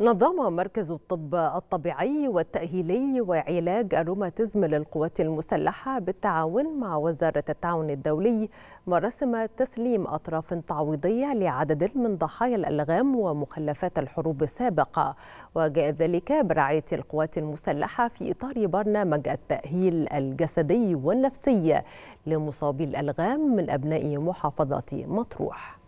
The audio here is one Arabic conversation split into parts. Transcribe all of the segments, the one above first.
نظم مركز الطب الطبيعي والتأهيلي وعلاج الروماتيزم للقوات المسلحة بالتعاون مع وزارة التعاون الدولي مراسم تسليم أطراف تعويضية لعدد من ضحايا الألغام ومخلفات الحروب السابقة وجاء ذلك برعاية القوات المسلحة في إطار برنامج التأهيل الجسدي والنفسي لمصابي الألغام من أبناء محافظة مطروح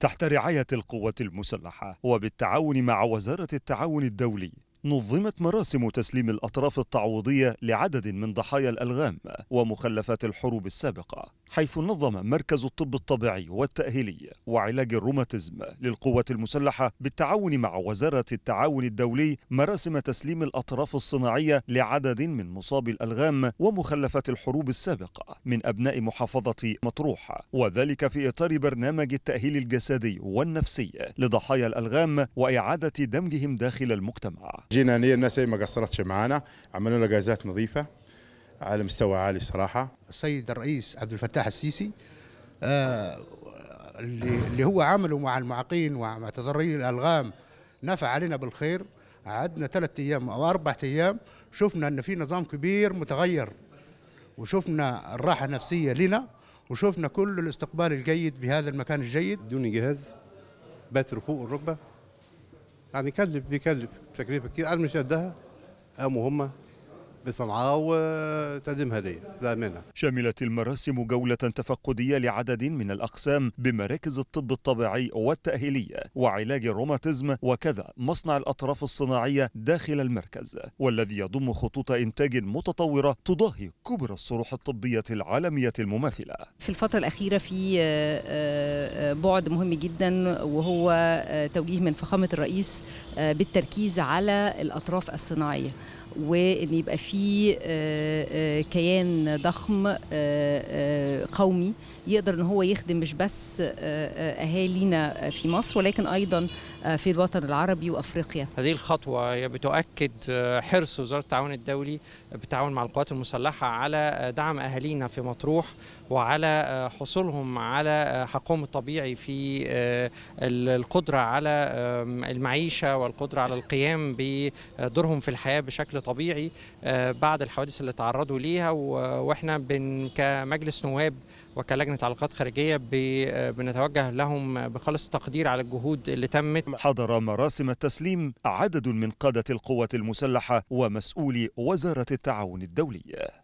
تحت رعاية القوات المسلحة وبالتعاون مع وزارة التعاون الدولي نظمت مراسم تسليم الأطراف التعويضية لعدد من ضحايا الألغام ومخلفات الحروب السابقة حيث نظم مركز الطب الطبيعي والتأهيلي وعلاج الروماتيزم للقوات المسلحة بالتعاون مع وزارة التعاون الدولي مراسم تسليم الأطراف الصناعية لعدد من مصابي الألغام ومخلفات الحروب السابقة من أبناء محافظة مطروح وذلك في إطار برنامج التأهيل الجسدي والنفسي لضحايا الألغام وإعادة دمجهم داخل المجتمع جينا الناس ما قصرتش معانا عملوا لنا غازات نظيفه على مستوى عالي صراحه السيد الرئيس عبد الفتاح السيسي آه اللي هو عمله مع المعاقين ومع تضرري الالغام نفع علينا بالخير قعدنا ثلاث ايام او اربع ايام شفنا ان في نظام كبير متغير وشفنا الراحه النفسيه لنا وشفنا كل الاستقبال الجيد بهذا المكان الجيد دون جهاز باتر فوق الركبه يعني يكلف بيكلف تكلفه كتير قال مش قدها قاموا بصنعاء وتقدمها لي منها شملت المراسم جولة تفقدية لعدد من الأقسام بمراكز الطب الطبيعي والتأهيلية وعلاج الروماتيزم وكذا مصنع الأطراف الصناعية داخل المركز والذي يضم خطوط إنتاج متطورة تضاهي كبرى الصروح الطبية العالمية المماثلة في الفترة الأخيرة في آه، آه، آه، بعد مهم جدا وهو توجيه من فخامة الرئيس بالتركيز على الأطراف الصناعية وأن يبقى في في آه، آه، كيان ضخم آه، قومي يقدر ان هو يخدم مش بس آه، آه، اهالينا في مصر ولكن ايضا آه، في الوطن العربي وافريقيا. هذه الخطوه هي بتؤكد حرص وزاره التعاون الدولي بالتعاون مع القوات المسلحه على دعم اهالينا في مطروح وعلى حصولهم على حقهم الطبيعي في القدره على المعيشه والقدره على القيام بدورهم في الحياه بشكل طبيعي بعد الحوادث اللي تعرضوا ليها واحنا كمجلس نواب الشباب وكلجنة علاقات خارجية بنتوجه لهم بخالص التقدير على الجهود اللي تمت حضر مراسم التسليم عدد من قادة القوات المسلحة ومسؤولي وزارة التعاون الدولي